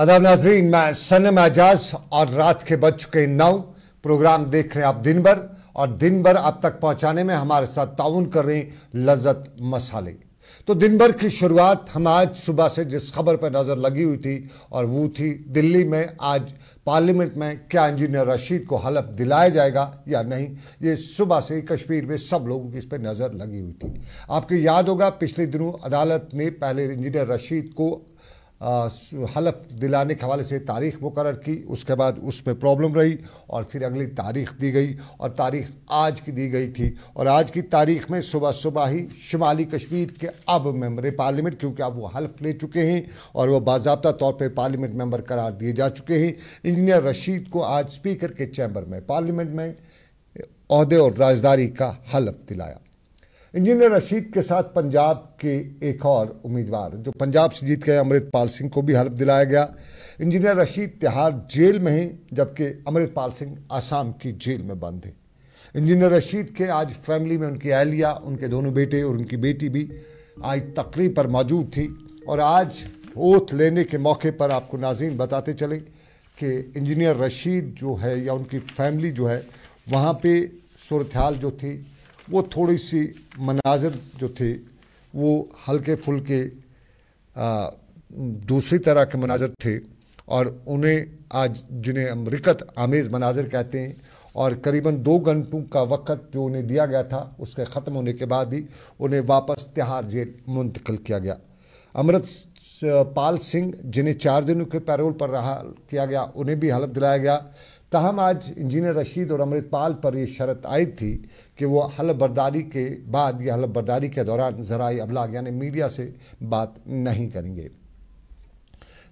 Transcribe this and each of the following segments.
आदाब नाजरीन मैं सनम एजाज और रात के बज चुके नौ प्रोग्राम देख रहे हैं आप दिन भर और दिन भर आप तक पहुंचाने में हमारे साथ ताउन कर रहे हैं लज्जत मसाले तो दिन भर की शुरुआत हम आज सुबह से जिस खबर पर नज़र लगी हुई थी और वो थी दिल्ली में आज पार्लियामेंट में क्या इंजीनियर रशीद को हलफ दिलाया जाएगा या नहीं ये सुबह से ही कश्मीर में सब लोगों की इस पर नज़र लगी हुई थी आपको याद होगा पिछले दिनों अदालत ने पहले इंजीनियर रशीद को हलफ दिलाने के हवाले से तारीख मुकर की उसके बाद उस पर प्रॉब्लम रही और फिर अगली तारीख दी गई और तारीख आज की दी गई थी और आज की तारीख में सुबह सुबह ही शुमाली कश्मीर के अब मेम्बर पार्लियामेंट क्योंकि अब वो हल्फ ले चुके हैं और वह बाबा तौर पर पार्लियामेंट मेम्बर करार दिए जा चुके हैं इंजीनियर रशीद को आज स्पीकर के चैम्बर में पार्लियामेंट में अहदे और राजदारी का हलफ दिलाया इंजीनियर रशीद के साथ पंजाब के एक और उम्मीदवार जो पंजाब से जीत गए अमृतपाल सिंह को भी हलफ दिलाया गया इंजीनियर रशीद तिहाड़ जेल में ही जबकि अमृतपाल सिंह आसाम की जेल में बंद है इंजीनियर रशीद के आज फैमिली में उनकी अहलिया उनके दोनों बेटे और उनकी बेटी भी आज तकरीब पर मौजूद थी और आज ओथ लेने के मौके पर आपको नाजीन बताते चले कि इंजीनियर रशीद जो है या उनकी फैमिली जो है वहाँ पे सूरत जो थी वो थोड़ी सी मनाजर जो थे वो हल्के फुल्के दूसरी तरह के मनाजर थे और उन्हें आज जिन्हें हम रिकत आमेज़ मनाजर कहते हैं और करीबन दो घंटों का वक़्त जो उन्हें दिया गया था उसके ख़त्म होने के बाद ही उन्हें वापस तिहाड़ जेल मुंतकिल किया गया अमृत पाल सिंह जिन्हें चार दिनों के पैरोल पर रहा किया गया उन्हें भी हलफ दिलाया गया तहम आज इंजीनियर रशीद और अमृतपाल पर यह शर्त आयद थी कि वह हलफ बर्दारी के बाद या हलफ बर्दारी के दौरान जराई अबलाग यानी मीडिया से बात नहीं करेंगे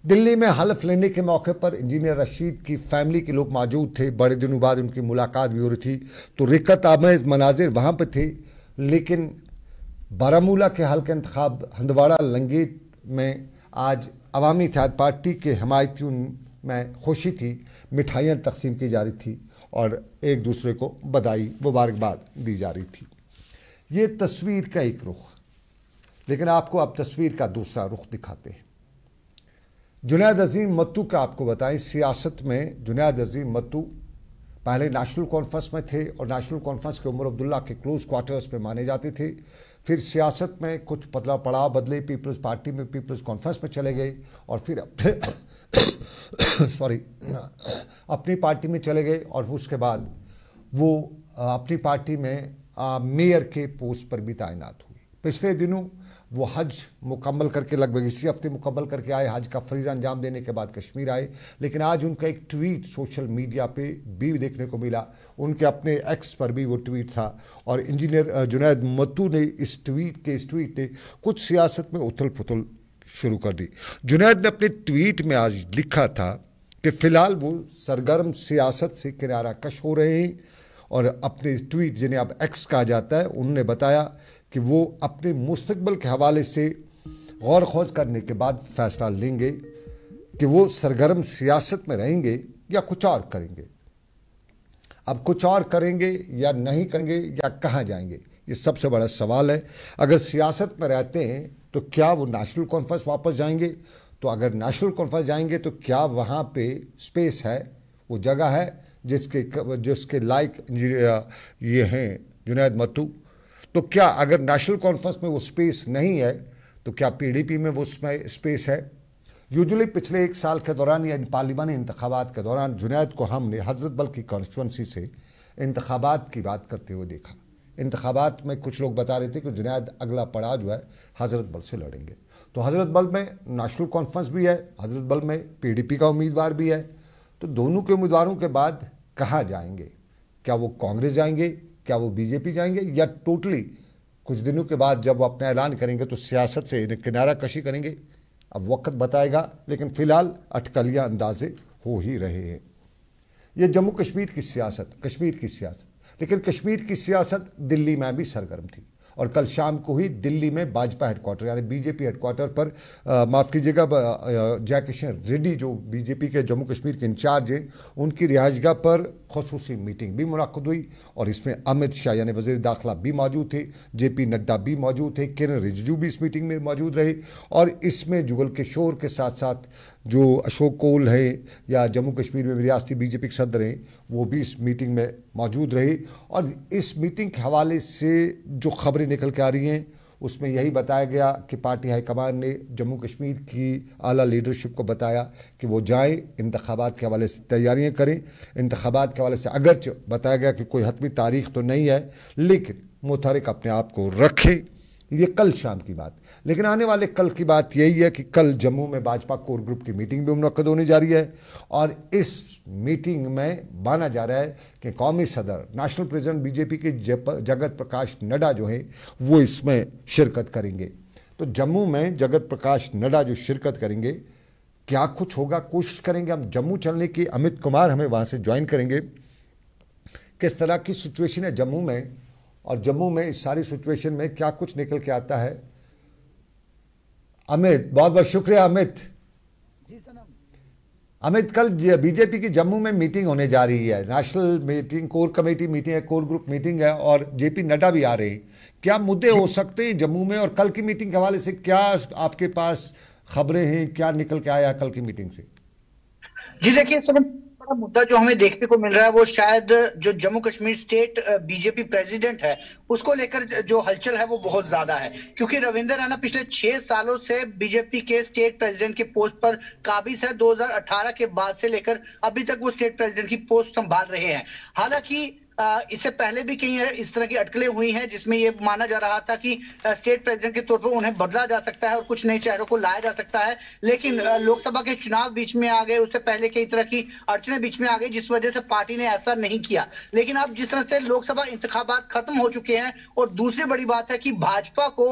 दिल्ली में हलफ लेने के मौके पर इंजीनियर रशीद की फैमिली के लोग मौजूद थे बड़े दिनों बाद उनकी मुलाकात भी हो रही थी तो रिकत आमेज मनाजिर वहाँ पर थे लेकिन बारामूला के हल्के इंतब हंदवाड़ा लंगेट में आज अवामी इतिहाद पार्टी के हमायतियों में खुशी थी मिठाइयाँ तकसीम की जा रही थी और एक दूसरे को बधाई मुबारकबाद दी जा रही थी ये तस्वीर का एक रुख लेकिन आपको अब तस्वीर का दूसरा रुख दिखाते हैं जुनेद अजीम मत्तू का आपको बताएं सियासत में जुनेद अजीम मत्तू पहले नेशनल कॉन्फ्रेंस में थे और नेशनल कॉन्फ्रेंस के उमर अब्दुल्ला के क्लोज क्वार्टर्स में माने जाते थे फिर सियासत में कुछ बदला पड़ाव बदले पीपल्स पार्टी में पीपल्स कॉन्फ्रेंस में चले गए और फिर सॉरी अपनी पार्टी में चले गए और उसके बाद वो अपनी पार्टी में मेयर के पोस्ट पर भी तैनात हुए पिछले दिनों वो हज मुकम्मल करके लगभग इसी हफ्ते मुकम्मल करके आए हज का फरीजा अंजाम देने के बाद कश्मीर आए लेकिन आज उनका एक ट्वीट सोशल मीडिया पे भी देखने को मिला उनके अपने एक्स पर भी वो ट्वीट था और इंजीनियर जुनैद मतू ने इस ट्वीट के इस ट्वीट ने कुछ सियासत में उथल पुथल शुरू कर दी जुनैद ने अपने ट्वीट में आज लिखा था कि फ़िलहाल वो सरगर्म सियासत से किनारा कश हो रहे हैं और अपने ट्वीट जिन्हें अब एक्स कहा जाता है उन्होंने बताया कि वो अपने मुस्तबल के हवाले से गौर खोज करने के बाद फैसला लेंगे कि वो सरगर्म सियासत में रहेंगे या कुछ और करेंगे अब कुछ और करेंगे या नहीं करेंगे या कहाँ जाएंगे ये सबसे बड़ा सवाल है अगर सियासत में रहते हैं तो क्या वो नेशनल कॉन्फ्रेंस वापस जाएंगे तो अगर नेशनल कॉन्फ्रेंस जाएंगे तो क्या वहाँ पे स्पेस है वो जगह है जिसके जिसके लायक ये हैं जुनेद मतू तो क्या अगर नेशनल कॉन्फ्रेंस में वो स्पेस नहीं है तो क्या पीडीपी में वो उसमें स्पेस है यूजुअली पिछले एक साल के दौरान या पार्लिमानी इंतबात के दौरान जुनैद को हमने हज़रत बल की कॉन्स्टिटेंसी से इंतबात की बात करते हुए देखा इंतबात में कुछ लोग बता रहे थे कि जुनैद अगला पड़ाव जो है हज़रत बल से लड़ेंगे तो हज़रत बल में नेशनल कॉन्फ्रेंस भी है हज़रत बल में पी का उम्मीदवार भी है तो दोनों के उम्मीदवारों के बाद कहाँ जाएंगे क्या वो कांग्रेस जाएंगे क्या वो बीजेपी जाएंगे या टोटली कुछ दिनों के बाद जब वो अपना ऐलान करेंगे तो सियासत से इन्हें किनारा कशी करेंगे अब वक्त बताएगा लेकिन फिलहाल अटकलियाँ अंदाजे हो ही रहे हैं ये जम्मू कश्मीर की सियासत कश्मीर की सियासत लेकिन कश्मीर की सियासत दिल्ली में भी सरगर्म थी और कल शाम को ही दिल्ली में भाजपा हेडक्वार्टर यानी बीजेपी हेडक्वार्टर पर माफ़ कीजिएगा जयकिशन रेड्डी जो बीजेपी के जम्मू कश्मीर के इंचार्ज हैं उनकी रिहाइशगा पर खसूसी मीटिंग भी मुनद हुई और इसमें अमित शाह यानी वजीर दाखिला भी मौजूद थे जे पी नड्डा भी मौजूद थे किरण रिजिजू भी इस मीटिंग में मौजूद रहे और इसमें जुगल किशोर के साथ साथ जो अशोक कौल हैं या जम्मू कश्मीर में रियासती बीजेपी के सदर हैं वो भी इस मीटिंग में मौजूद रहे और इस मीटिंग के हवाले से जो खबरें निकल के आ रही हैं उसमें यही बताया गया कि पार्टी हाईकमान ने जम्मू कश्मीर की आला लीडरशिप को बताया कि वो जाएं इंतबात के हवाले से तैयारियां करें इंतबात के हवाले से अगरच बताया गया कि कोई हतमी तारीख तो नहीं है लेकिन मुतहरक अपने आप को रखें ये कल शाम की बात लेकिन आने वाले कल की बात यही है कि कल जम्मू में भाजपा कोर ग्रुप की मीटिंग भी मुनद होने जा रही है और इस मीटिंग में माना जा रहा है कि कौमी सदर नेशनल प्रेसिडेंट बीजेपी के जगत प्रकाश नड्डा जो हैं वो इसमें शिरकत करेंगे तो जम्मू में जगत प्रकाश नड्डा जो शिरकत करेंगे क्या कुछ होगा कोशिश करेंगे हम जम्मू चलने की अमित कुमार हमें वहाँ से ज्वाइन करेंगे किस तरह की सिचुएशन है जम्मू में और जम्मू में इस सारी सिचुएशन में क्या कुछ निकल के आता है अमित बहुत बहुत शुक्रिया अमित अमित कल बीजेपी की जम्मू में मीटिंग होने जा रही है national meeting core committee meeting है कोर ग्रुप मीटिंग है और जेपी नड्डा भी आ रहे हैं क्या मुद्दे हो सकते हैं जम्मू में और कल की मीटिंग के हवाले से क्या आपके पास खबरें हैं क्या निकल के आया कल की मीटिंग से जी देखिए बड़ा मुद्दा जो हमें देखने को मिल रहा है वो शायद जो Jammu Kashmir state BJP president है उसको लेकर जो हलचल है वो बहुत ज्यादा है क्योंकि रविंदर राणा पिछले छह सालों से बीजेपी के स्टेट प्रेसिडेंट के पोस्ट पर काबिज है 2018 के बाद से लेकर अभी तक वो स्टेट प्रेसिडेंट की पोस्ट संभाल रहे हैं हालांकि इससे पहले भी कई इस तरह की अटकलें हुई हैं जिसमें ये माना जा रहा था कि स्टेट प्रेसिडेंट के तौर पर उन्हें बदला जा सकता है और कुछ नए चेहरों को लाया जा सकता है लेकिन लोकसभा के चुनाव बीच में आ गए उससे पहले कई तरह की अड़चने बीच में आ गई जिस वजह से पार्टी ने ऐसा नहीं किया लेकिन अब जिस तरह से लोकसभा इंतखाबात खत्म हो चुके हैं और दूसरी बड़ी बात है कि भाजपा को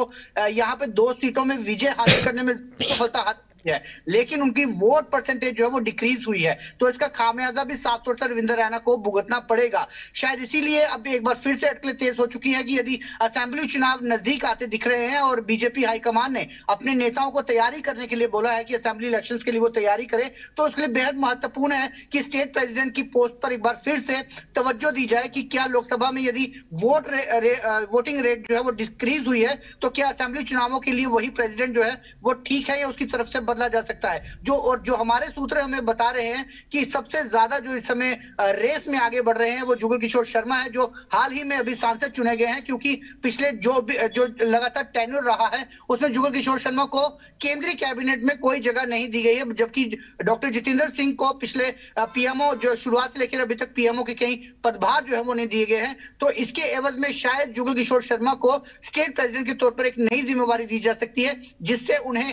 यहाँ पे दो सीटों में विजय हासिल करने में सफलता हाथ है लेकिन उनकी वोट परसेंटेज जो है वो डिक्रीज हुई है तो इसका खामियाजा भी साफ तौर से रविंदर रैना को भुगतना पड़ेगा शायद इसीलिए अब एक बार फिर से अटकलें तेज हो चुकी है कि यदि असेंबली चुनाव नजदीक आते दिख रहे हैं और बीजेपी हाईकमान ने अपने नेताओं को तैयारी करने के लिए बोला है कि असेंबली इलेक्शन के लिए वो तैयारी करें तो उसके लिए बेहद महत्वपूर्ण है कि स्टेट प्रेसिडेंट की पोस्ट पर एक बार फिर से तवज्जो दी जाए कि क्या लोकसभा में यदि वोट रे, रे, वोटिंग रेट जो है वो डिक्रीज हुई है तो क्या असेंबली चुनावों के लिए वही प्रेसिडेंट जो है वो ठीक है या उसकी तरफ से बदला जा सकता है जो और जो हमारे सूत्र हमें बता रहे हैं कि सबसे ज्यादा जो इस समय रेस में आगे बढ़ रहे हैं वो जुगल किशोर शर्मा है जो हाल ही में अभी सांसद चुने गए हैं क्योंकि पिछले जो जो लगातार टेन्यूर रहा है उसमें जुगल किशोर शर्मा को केंद्रीय कैबिनेट में कोई जगह नहीं दी गई है जबकि डॉक्टर जितेंद्र सिंह को पिछले पीएमओ जो शुरुआत से लेकर अभी तक पीएमओ के कई पदभार जो है वो नहीं दिए गए हैं तो इसके एवज में शायद जुगल किशोर शर्मा को स्टेट प्रेसिडेंट के तौर पर एक नई जिम्मेवारी दी जा सकती है जिससे उन्हें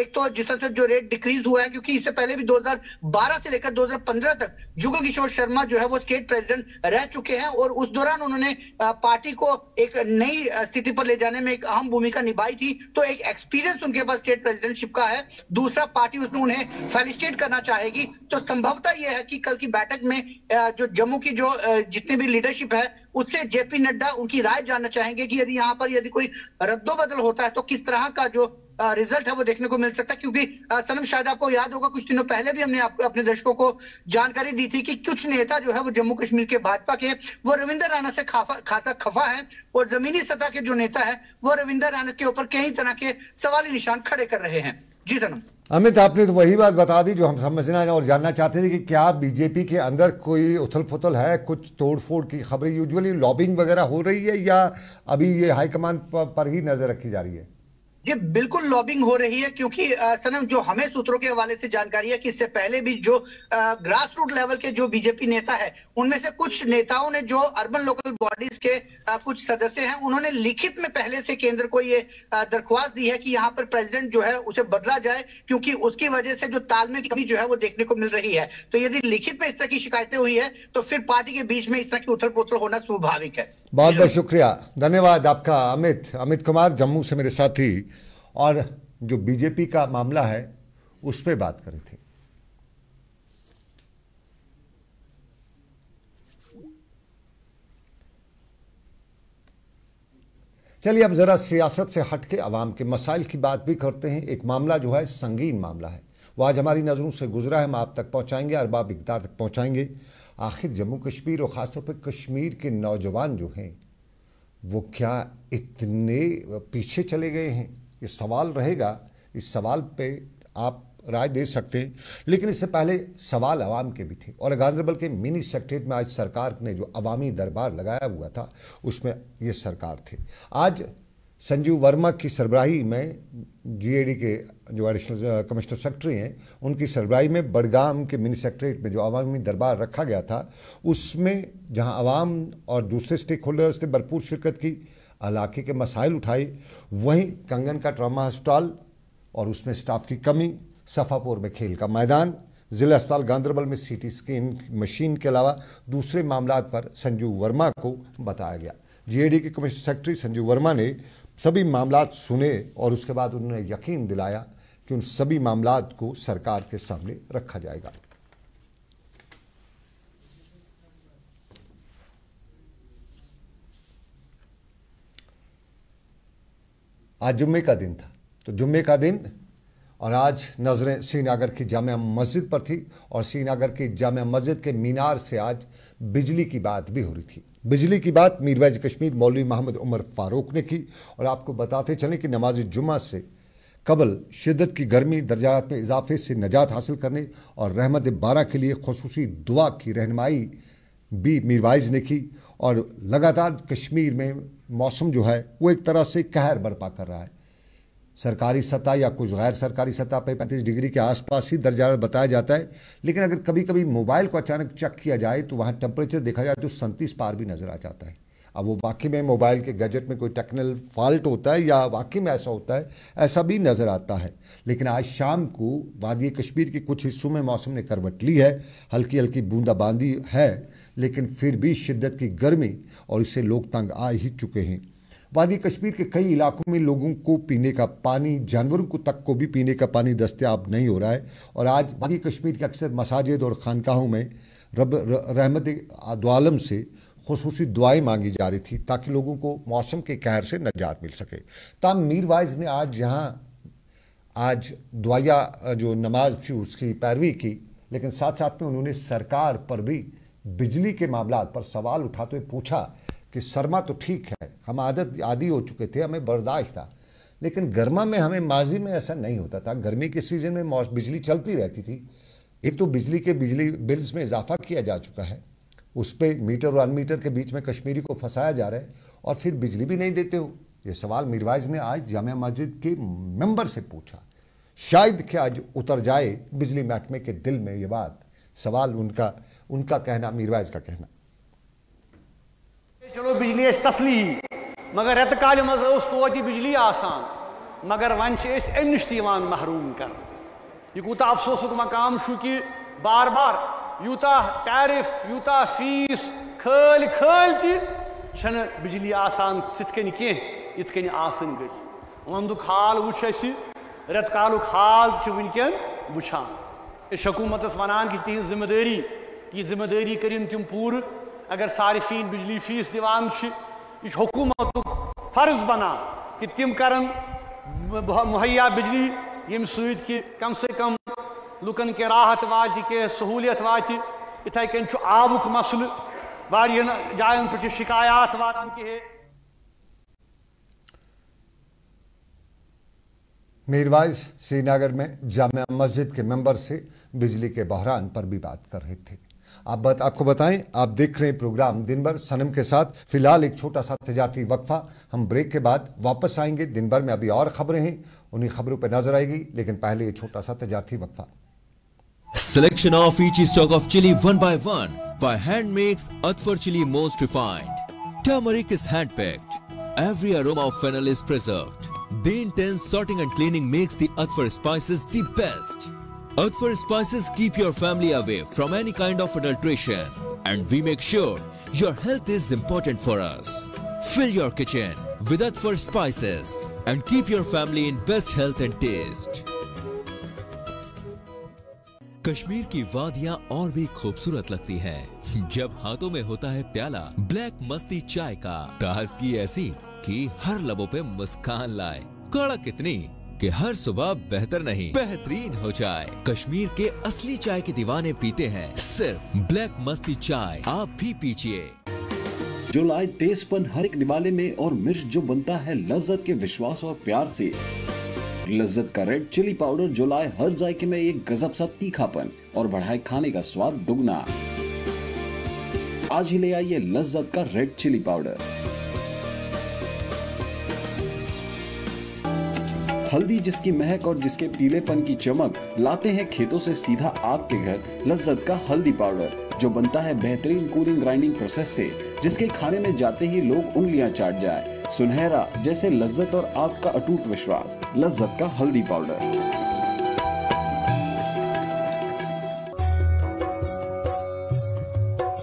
एक तो जिस प्रतिशत जो रेट डिक्रीज हुआ है क्योंकि इससे पहले भी 2012 से लेकर 2015 तक जुगल किशोर शर्मा जो है वो स्टेट प्रेसिडेंट रह चुके हैं और उस दौरान उन्होंने पार्टी को एक नई स्थिति पर ले जाने में एक अहम भूमिका निभाई थी तो एक एक्सपीरियंस उनके पास स्टेट प्रेसिडेंटशिप का है दूसरा पार्टी उसमें उन्हें फेलिस्टेट करना चाहेगी तो संभवता यह है कि कल की बैठक में जो जम्मू की जो जितनी भी लीडरशिप है उससे जेपी नड्डा उनकी राय जानना चाहेंगे कि यदि यहाँ पर यदि कोई रद्दोबदल होता है तो किस तरह का जो रिजल्ट है वो देखने को मिल सकता है क्योंकि सनम शायद आपको याद होगा कुछ दिनों पहले भी हमने आपको अपने दर्शकों को जानकारी दी थी कि कुछ नेता जो है वो जम्मू कश्मीर के भाजपा के वो रविंदर राणा से खासा खफा है और जमीनी सतह के जो नेता है वो रविंदर राणा के ऊपर कई तरह के सवाली निशान खड़े कर रहे हैं जी धन अमित आपने तो वही बात बता दी जो हम समझना और जानना चाहते थे कि क्या बीजेपी के अंदर कोई उथल फुथल है कुछ तोड़फोड़ की खबरें यूजुअली लॉबिंग वगैरह हो रही है या अभी ये हाईकमान पर ही नज़र रखी जा रही है ये बिल्कुल लॉबिंग हो रही है क्योंकि सनम जो हमें सूत्रों के हवाले से जानकारी है कि इससे पहले भी जो ग्रास रूट लेवल के जो बीजेपी नेता है उनमें से कुछ नेताओं ने जो अर्बन लोकल बॉडीज के आ, कुछ सदस्य हैं उन्होंने लिखित में पहले से केंद्र को ये दरख्वास्त दी है कि यहाँ पर प्रेसिडेंट जो है उसे बदला जाए क्योंकि उसकी वजह से जो तालमेल कमी जो है वो देखने को मिल रही है तो यदि लिखित में इस तरह की शिकायतें हुई है तो फिर पार्टी के बीच में इस तरह की उथल पुथल होना स्वाभाविक है बहुत बहुत शुक्रिया धन्यवाद आपका अमित अमित कुमार जम्मू से मेरे साथी और जो बीजेपी का मामला है उस पर बात करी थे चलिए अब ज़रा सियासत से हट के आवाम के मसाइल की बात भी करते हैं एक मामला जो है संगीन मामला है वो आज हमारी नज़रों से गुजरा है हम आप तक पहुँचाएंगे अरबाब इकदार तक पहुँचाएंगे आखिर जम्मू कश्मीर और ख़ासतौर पर कश्मीर के नौजवान जो हैं वो क्या इतने पीछे चले गए हैं ये सवाल रहेगा इस सवाल पे आप राय दे सकते हैं लेकिन इससे पहले सवाल आवाम के भी थे और गांधरबल के मिनी सेक्रेट में आज सरकार ने जो अवामी दरबार लगाया हुआ था उसमें ये सरकार थे आज संजीव वर्मा की सरबराही में जीएडी के जो एडिशनल कमिश्नर सेक्रेटरी हैं उनकी सरबराही में बड़गाम के मिनी सेक्रेटरीट में जो अवामी दरबार रखा गया था उसमें जहाँ आवाम और दूसरे स्टेक होल्डर्स ने भरपूर शिरकत की इलाके के मसाइल उठाए वहीं कंगन का ट्रामा अस्पताल और उसमें स्टाफ की कमी सफ़ापुर में खेल का मैदान ज़िला अस्पताल गांधरबल में सीटी स्कैन मशीन के अलावा दूसरे मामला पर संजू वर्मा को बताया गया जीएडी के कमिश्नर सेक्रेटरी संजू वर्मा ने सभी मामला सुने और उसके बाद उन्होंने यकीन दिलाया कि उन सभी मामला को सरकार के सामने रखा जाएगा आज जुम्मे का दिन था तो जुम्मे का दिन और आज नज़रें श्रीनगर की जाम मस्जिद पर थी और श्रीनगर की जाम मस्जिद के मीनार से आज बिजली की बात भी हो रही थी बिजली की बात मीरवाइज कश्मीर मौलवी मोहम्मद उमर फारूक ने की और आपको बताते चलें कि नमाज जुमा से कबल शिदत की गर्मी दर्जात में इजाफे से नजात हासिल करने और रहमत बारा के लिए खसूसी दुआ की रहनमाई भी मीरवाइज ने की और लगातार कश्मीर में मौसम जो है वो एक तरह से कहर बर्पा कर रहा है सरकारी सतह या कुछ गैर सरकारी सतह पर पैंतीस डिग्री के आसपास ही दर्जा बताया जाता है लेकिन अगर कभी कभी मोबाइल को अचानक चेक किया जाए तो वहाँ टेम्परेचर देखा जाए तो सैंतीस पार भी नज़र आ जाता है अब वो वाकई में मोबाइल के गैजेट में कोई टेक्निकल फॉल्ट होता है या वाकई में ऐसा होता है ऐसा भी नज़र आता है लेकिन आज शाम को वादी कश्मीर के कुछ हिस्सों में मौसम ने करवट ली है हल्की हल्की बूंदाबांदी है लेकिन फिर भी शिद्दत की गर्मी और इससे लोग तंग आ ही चुके हैं वादी कश्मीर के कई इलाकों में लोगों को पीने का पानी जानवरों को तक को भी पीने का पानी दस्तियाब नहीं हो रहा है और आज वादी कश्मीर के अक्सर मसाजिद और खानकाहों में रब रहमत आलम से खसूस दुआएं मांगी जा रही थी ताकि लोगों को मौसम के कहर से नजात मिल सके ताम मीर वाइज ने आज यहाँ आज दुआया जो नमाज थी उसकी पैरवी की लेकिन साथ साथ में उन्होंने सरकार पर भी बिजली के मामला पर सवाल उठाते हुए पूछा कि शर्मा तो ठीक है हम आदत आदि हो चुके थे हमें बर्दाश्त था लेकिन गर्मा में हमें माजी में ऐसा नहीं होता था गर्मी के सीज़न में बिजली चलती रहती थी एक तो बिजली के बिजली बिल्स में इजाफा किया जा चुका है उस पर मीटर और अनमीटर के बीच में कश्मीरी को फंसाया जा रहा है और फिर बिजली भी नहीं देते हो ये सवाल मीरवाइज ने आज जामिया मस्जिद के मेंबर से पूछा शायद क्या आज उतर जाए बिजली महकमे के दिल में ये बात सवाल उनका उनका कहना मीरवाइज का कहना चलो बिजली तसली मगर रेत काल मज बिजली आसान मगर वन अमिश नश महरूम कर यह कूत अफसोस मकाम कि बार बार यूता टैरिफ यूता फीस खल खल तन बिजली आसान तिथ कन कह इत आसन ग वंदुक हाल वुच रेत काल हाल वुनकन वुचान हकूमत वनान कि तिज जिम्मेदारी यह जिम्मेदारी कर तुम पूर अगर सारिफीन बिजली फीस दिवान यह हुकूमत फर्ज बना कि तुम कर मुहैया बिजली यम कि कम से कम लुकन के राहत वात के सहूलियत वात इथे कन आबुक मसल वारियन जायन पे शिकायत वातान कि मीरवाइज श्रीनगर में जाम मस्जिद के मेंबर से बिजली के बहरान पर भी बात कर रहे थे आप बत, आपको बताएं आप देख रहे हैं प्रोग्राम दिन भर सनम के साथ फिलहाल एक छोटा सा तजारती वक्फा हम ब्रेक के बाद वापस आएंगे दिनभर में अभी और खबरें हैं उन्हीं खबरों पर नजर आएगी लेकिन पहले ये छोटा सा तजारती वक्फा selection of each stock of chili one by one by hand makes अथफर chili most refined turmeric is hand packed every aroma of fennel is preserve The intense sorting and cleaning makes the Athfar spices the best. Earth for spices keep your family away from any kind of adulteration and we make sure your health is important for us. Fill your kitchen with Earth for spices and keep your family in best health and taste. Kashmir की वादियाँ और भी खूबसूरत लगती है जब हाथों में होता है प्याला ब्लैक मस्ती चाय का ताजगी ऐसी कि हर लबों पे मुस्कान लाए कड़क इतनी आपके हर सुबह बेहतर नहीं बेहतरीन हो जाए कश्मीर के असली चाय के दीवाने पीते हैं सिर्फ ब्लैक मस्ती चाय आप भी पीजिए जो लाए तेजपन हर एक निवाले में और मिर्च जो बनता है लज्जत के विश्वास और प्यार से लज्जत का रेड चिली पाउडर जो लाए हर जायके में एक गजब सा तीखापन और बढ़ाए खाने का स्वाद दुगना आज ही ले आइए लज्जत का रेड चिली पाउडर हल्दी जिसकी महक और जिसके पीलेपन की चमक लाते हैं खेतों से सीधा आपके घर लज्जत का हल्दी पाउडर जो बनता है बेहतरीन कूलिंग ग्राइंडिंग प्रोसेस से जिसके खाने में जाते ही लोग उंगलियां चाट जाए सुनहरा जैसे लज्जत और आपका अटूट विश्वास लज्जत का हल्दी पाउडर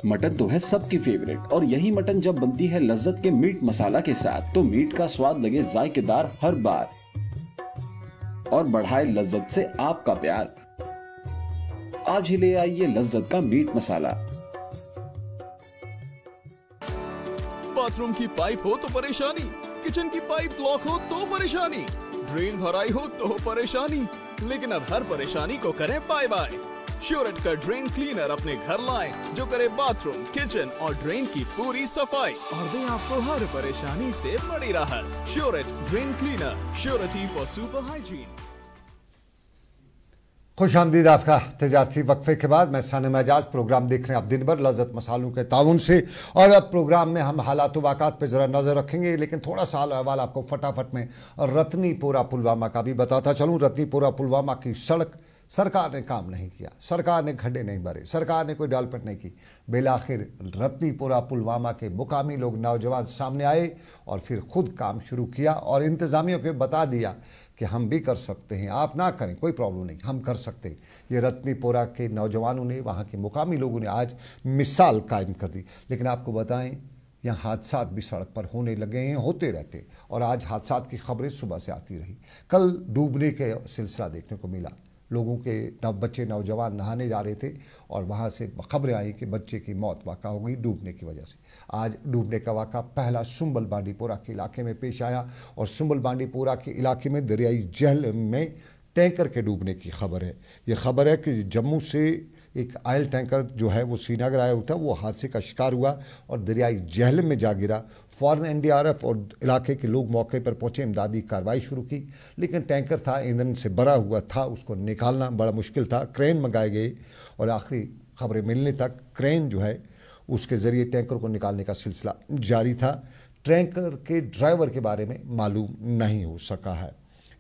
मटन तो है सबकी फेवरेट और यही मटन जब बनती है लज्जत के मीट मसाला के साथ तो मीट का स्वाद लगे जायकेदार हर बार और बढ़ाए लज्जत से आपका प्यार आज ही ले आइए लज्जत का मीट मसाला बाथरूम की पाइप हो तो परेशानी किचन की पाइप ब्लॉक हो तो परेशानी ड्रेन भराई हो तो परेशानी लेकिन अब हर परेशानी को करें बाय बाय श्योरेट का ड्रेन क्लीनर अपने घर लाए जो करे बाथरूम किचन और ड्रेन की पूरी सफाई और दे आपको हर परेशानी से बड़ी राहत श्योरेट drain cleaner surety for super hygiene खुश आमदीद आपका तजारती वक्फे के बाद मैं सान मजाज प्रोग्राम देख रहे हैं अब दिन भर लजत मसालों के ताउन से और अब प्रोग्राम में हम हालात वाकत पर ज़रा नज़र रखेंगे लेकिन थोड़ा सा अहवाल आपको फटाफट में रतनीपोरा पुलवामा का भी बताता चलूँ रतनीपोरा पुलवामा की सड़क सरकार ने काम नहीं किया सरकार ने खड्डे नहीं भरे सरकार ने कोई डेवलपमेंट नहीं की बिलाखिर रत्नीपुरा पुलवामा के मुकामी लोग नौजवान सामने आए और फिर खुद काम शुरू किया और इंतज़ामियों को बता दिया कि हम भी कर सकते हैं आप ना करें कोई प्रॉब्लम नहीं हम कर सकते हैं ये रत्नीपुरा के नौजवानों ने वहाँ के मुकामी लोगों ने आज मिसाल कायम कर दी लेकिन आपको बताएं यहाँ हादसा भी सड़क पर होने लगे हैं होते रहते और आज हादसा की खबरें सुबह से आती रही कल डूबने का सिलसिला देखने को मिला लोगों के नव बच्चे नौजवान नहाने जा रहे थे और वहाँ से खबरें आई कि बच्चे की मौत वाक़ा हो गई डूबने की वजह से आज डूबने का वाक़ा पहला सुम्बल बांडीपोरा के इलाके में पेश आया और सुम्बल बांडीपोरा के इलाके में दरियाई जहल में टैंकर के डूबने की खबर है ये खबर है कि जम्मू से एक आयल टैंकर जो है वो श्रीनगर आया हुआ था वो हादसे का शिकार हुआ और दरियाई जहल में जा गिरा फ़ौरन एनडीआरएफ और इलाके के लोग मौके पर पहुंचे इमदादी कार्रवाई शुरू की लेकिन टैंकर था ईंधन से भरा हुआ था उसको निकालना बड़ा मुश्किल था क्रेन मंगाए गए और आखिरी खबरें मिलने तक क्रेन जो है उसके ज़रिए टैंकर को निकालने का सिलसिला जारी था टैंकर के ड्राइवर के बारे में मालूम नहीं हो सका है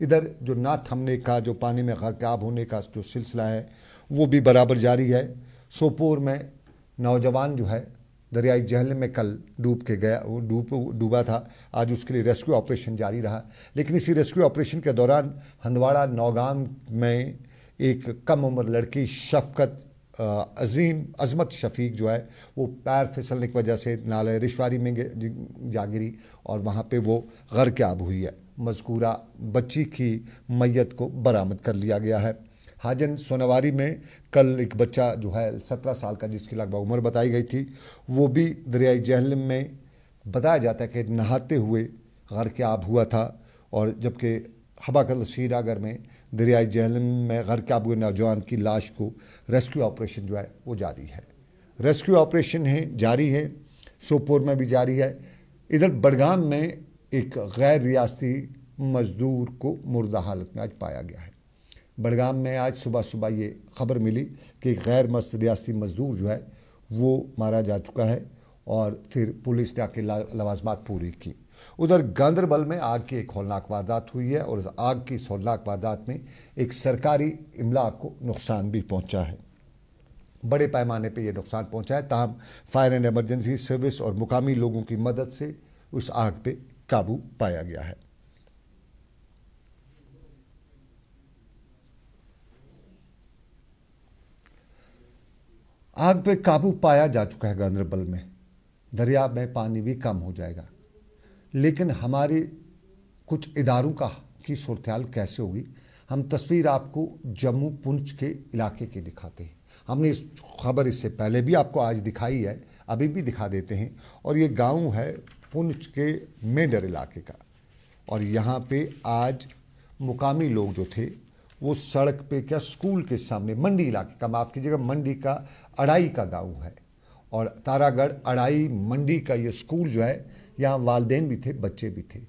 इधर जो ना थमने का जो पानी में गरकाब होने का जो सिलसिला है वो भी बराबर जारी है सोपोर में नौजवान जो है दरियाई जहल में कल डूब के गया वो डूब डूबा था आज उसके लिए रेस्क्यू ऑपरेशन जारी रहा लेकिन इसी रेस्क्यू ऑपरेशन के दौरान हंदवाड़ा नौगाम में एक कम उम्र लड़की शफकत अजीम अजमत शफीक जो है वो पैर फिसलने की वजह से नाले रिश्वारी में जा गिरी और वहाँ पे वो गर आब हुई है मजकूरा बच्ची की मैत को बरामद कर लिया गया है हाजन सोनावारी में कल एक बच्चा जो है सत्रह साल का जिसकी लगभग उम्र बताई गई थी वो भी दरियाई जहलम में बताया जाता है कि नहाते हुए के आब हुआ था और जबकि हबाकल श्रीनगर में दरियाई जहलम में घर के आब हुए नौजवान की लाश को रेस्क्यू ऑपरेशन जो है वो जारी है रेस्क्यू ऑपरेशन है जारी है सोपोर में भी जारी है इधर बड़गाम में एक गैर रियाती मजदूर को मुर्दा हालत में आज पाया गया है बड़गाम में आज सुबह सुबह ये खबर मिली कि गैर मस्त रियासी मज़दूर जो है वो मारा जा चुका है और फिर पुलिस ने आके लवाजमात पूरी की उधर गांधरबल में आग की एक होलनाक वारदात हुई है और आग की इस होलनाक वारदात में एक सरकारी इमला को नुकसान भी पहुंचा है बड़े पैमाने पे ये नुकसान पहुंचा है ताहम फायर एंड एमरजेंसी सर्विस और मुकामी लोगों की मदद से उस आग पे काबू पाया गया है आग पे काबू पाया जा चुका है गांधरबल में दरिया में पानी भी कम हो जाएगा लेकिन हमारे कुछ इदारों का की सूरत कैसे होगी हम तस्वीर आपको जम्मू पुंछ के इलाके की दिखाते हैं हमने इस खबर इससे पहले भी आपको आज दिखाई है अभी भी दिखा देते हैं और ये गांव है पुंछ के मेडर इलाके का और यहाँ पे आज मुकामी लोग जो थे वो सड़क पे क्या स्कूल के सामने मंडी इलाके का माफ़ कीजिएगा मंडी का अड़ाई का गाँव है और तारागढ़ अड़ाई मंडी का ये स्कूल जो है यहाँ वालदेन भी थे बच्चे भी थे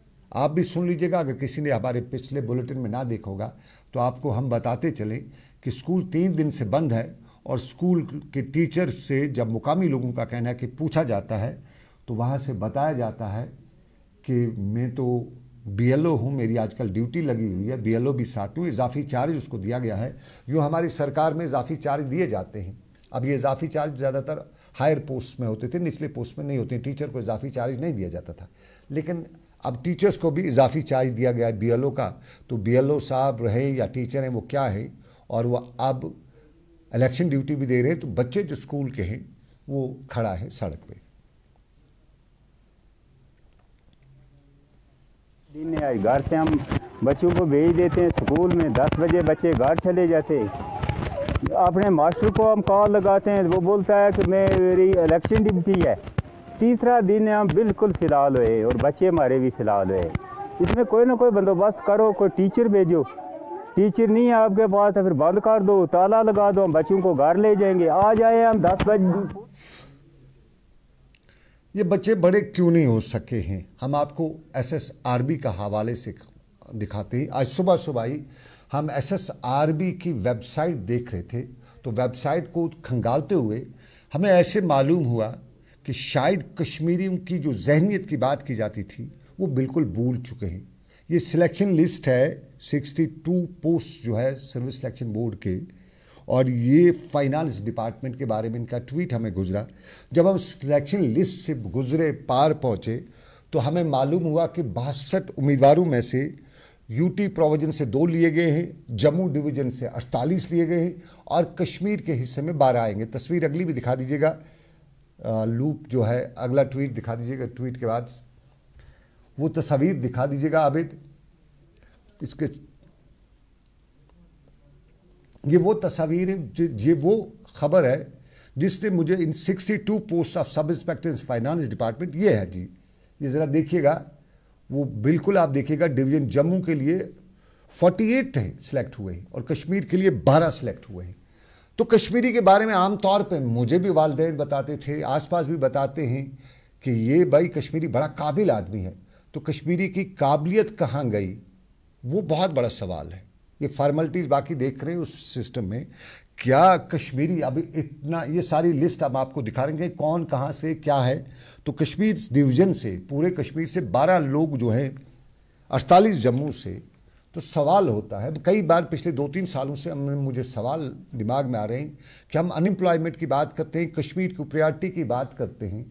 आप भी सुन लीजिएगा अगर किसी ने हमारे पिछले बुलेटिन में ना देखा होगा तो आपको हम बताते चले कि स्कूल तीन दिन से बंद है और स्कूल के टीचर से जब मुकामी लोगों का कहना है कि पूछा जाता है तो वहाँ से बताया जाता है कि मैं तो बीएलओ हूँ मेरी आजकल ड्यूटी लगी हुई है बीएलओ भी साथ हूँ इजाफी चार्ज उसको दिया गया है जो हमारी सरकार में इजाफी चार्ज दिए जाते हैं अब ये इजाफी चार्ज ज़्यादातर हायर पोस्ट में होते थे निचले पोस्ट में नहीं होते टीचर को इजाफी चार्ज नहीं दिया जाता था लेकिन अब टीचर्स को भी इजाफी चार्ज दिया गया है बी का तो बी साहब रहे या टीचर हैं वो क्या है और वह अब इलेक्शन ड्यूटी भी दे रहे हैं तो बच्चे जो स्कूल के हैं वो खड़ा है सड़क पर दिन आज घर से हम बच्चों को भेज देते हैं स्कूल में दस बजे बच्चे घर चले जाते अपने मास्टर को हम कॉल लगाते हैं वो बोलता है कि मैं मेरी इलेक्शन ड्यूटी है तीसरा दिन हम बिल्कुल फिलहाल हुए और बच्चे हमारे भी फिलहाल हुए इसमें कोई ना कोई बंदोबस्त करो कोई टीचर भेजो टीचर नहीं है आपके पास तो फिर बंद कर दो ताला लगा दो हम बच्चों को घर ले जाएंगे आ जाए हम दस बजे ये बच्चे बड़े क्यों नहीं हो सके हैं हम आपको एस एस आर बी का हवाले से दिखाते हैं आज सुबह सुबह ही हम एस एस आर बी की वेबसाइट देख रहे थे तो वेबसाइट को खंगालते हुए हमें ऐसे मालूम हुआ कि शायद कश्मीरियों की जो जहनीत की बात की जाती थी वो बिल्कुल भूल चुके हैं ये सिलेक्शन लिस्ट है 62 पोस्ट जो है सर्विस सिलेक्शन बोर्ड के और ये फाइनेंस डिपार्टमेंट के बारे में इनका ट्वीट हमें गुजरा जब हम सिलेक्शन लिस्ट से गुजरे पार पहुँचे तो हमें मालूम हुआ कि बासठ उम्मीदवारों में से यूटी प्रोविजन से दो लिए गए हैं जम्मू डिवीजन से 48 लिए गए हैं और कश्मीर के हिस्से में बारह आएंगे तस्वीर अगली भी दिखा दीजिएगा लूप जो है अगला ट्वीट दिखा दीजिएगा ट्वीट के बाद वो तस्वीर दिखा दीजिएगा आबिद इसके ये वो तस्वीर है ये वो खबर है जिसने मुझे इन 62 post of sub inspector finance department ये है जी ये ज़रा देखिएगा वो बिल्कुल आप देखिएगा डिवीजन जम्मू के लिए 48 हैं सिलेक्ट हुए हैं और कश्मीर के लिए 12 सिलेक्ट हुए हैं तो कश्मीरी के बारे में आमतौर पर मुझे भी वालदे बताते थे आसपास भी बताते हैं कि ये भाई कश्मीरी बड़ा काबिल आदमी है तो कश्मीरी की काबिलियत कहाँ गई वो बहुत बड़ा सवाल है ये फॉर्मेलिटीज़ बाकी देख रहे हैं उस सिस्टम में क्या कश्मीरी अभी इतना ये सारी लिस्ट हम आपको दिखा रहे हैं कौन कहाँ से क्या है तो कश्मीर डिवीज़न से पूरे कश्मीर से 12 लोग जो हैं 48 जम्मू से तो सवाल होता है कई बार पिछले दो तीन सालों से हमने मुझे सवाल दिमाग में आ रहे हैं कि हम अनएम्प्लॉयमेंट की बात करते हैं कश्मीर की प्रायरिटी की बात करते हैं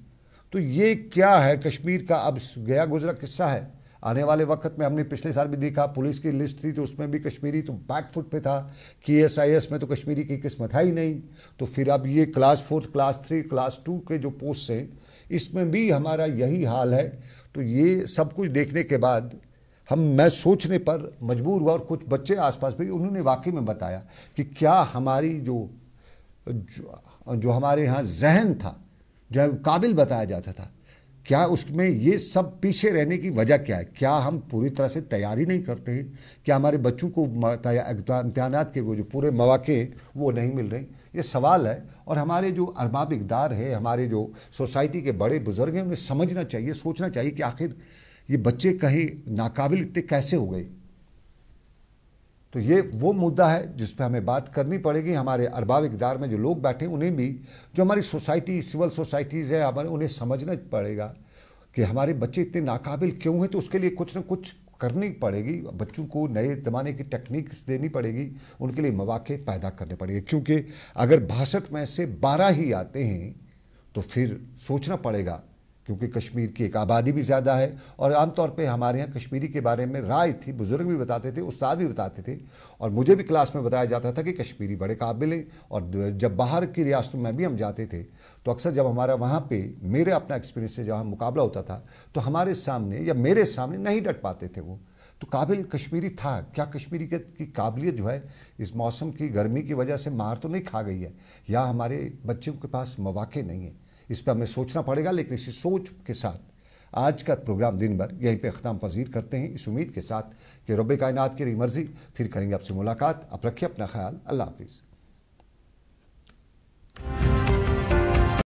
तो ये क्या है कश्मीर का अब गया गुजरा किस्सा है आने वाले वक्त में हमने पिछले साल भी देखा पुलिस की लिस्ट थी तो उसमें भी कश्मीरी तो बैकफुट पे था के एस आई एस में तो कश्मीरी की किस्मत है ही नहीं तो फिर अब ये class fourth class three class two के जो पोस्ट हैं इसमें भी हमारा यही हाल है तो ये सब कुछ देखने के बाद हम मैं सोचने पर मजबूर हुआ और कुछ बच्चे आसपास भी उन्होंने वाकई में बताया कि क्या हमारी जो जो, जो हमारे यहाँ जहन था जो काबिल बताया जाता था क्या उसमें ये सब पीछे रहने की वजह क्या है क्या हम पूरी तरह से तैयारी नहीं करते हैं क्या हमारे बच्चों को इम्तहान के वो जो पूरे मौाक़े वो नहीं मिल रहे ये सवाल है और हमारे जो अरबाब इकदार है हमारे जो सोसाइटी के बड़े बुज़ुर्ग हैं उन्हें समझना चाहिए सोचना चाहिए कि आखिर ये बच्चे कहीं नाकाबिल इतने कैसे हो गए तो ये वो मुद्दा है जिस पर हमें बात करनी पड़ेगी हमारे अरबाब इकदार में जो लोग बैठे उन्हें भी जो हमारी सोसाइटी सिविल सोसाइटीज़ है हमारे उन्हें समझना पड़ेगा कि हमारे बच्चे इतने नाकाबिल क्यों हैं तो उसके लिए कुछ ना कुछ करनी पड़ेगी बच्चों को नए ज़माने की टेक्निक्स देनी पड़ेगी उनके लिए मौाक़े पैदा करने पड़ेंगे क्योंकि अगर बासठ में से बारह ही आते हैं तो फिर सोचना पड़ेगा क्योंकि कश्मीर की एक आबादी भी ज़्यादा है और आमतौर पे हमारे यहाँ कश्मीरी के बारे में राय थी बुज़ुर्ग भी बताते थे उस्ताद भी बताते थे और मुझे भी क्लास में बताया जाता था कि कश्मीरी बड़े काबिल हैं और जब बाहर की रियासतों में भी हम जाते थे तो अक्सर जब हमारा वहाँ पे मेरे अपना एक्सपीरियंस से जहाँ मुकाबला होता था तो हमारे सामने या मेरे सामने नहीं डट पाते थे वो तो काबिल कश्मीरी था क्या कश्मीरी की काबिलियत जो है इस मौसम की गर्मी की वजह से मार तो नहीं खा गई है या हमारे बच्चों के पास मौाक़े नहीं हैं इस पर हमें सोचना पड़ेगा लेकिन इसी सोच के साथ आज का प्रोग्राम दिन भर यहीं पर अख्ताम पजीर करते हैं इस उम्मीद के साथ कि रब कायनात की रही मर्ज़ी फिर करेंगे आपसे मुलाकात आप रखिए अपना ख्याल अल्लाह हाफिज़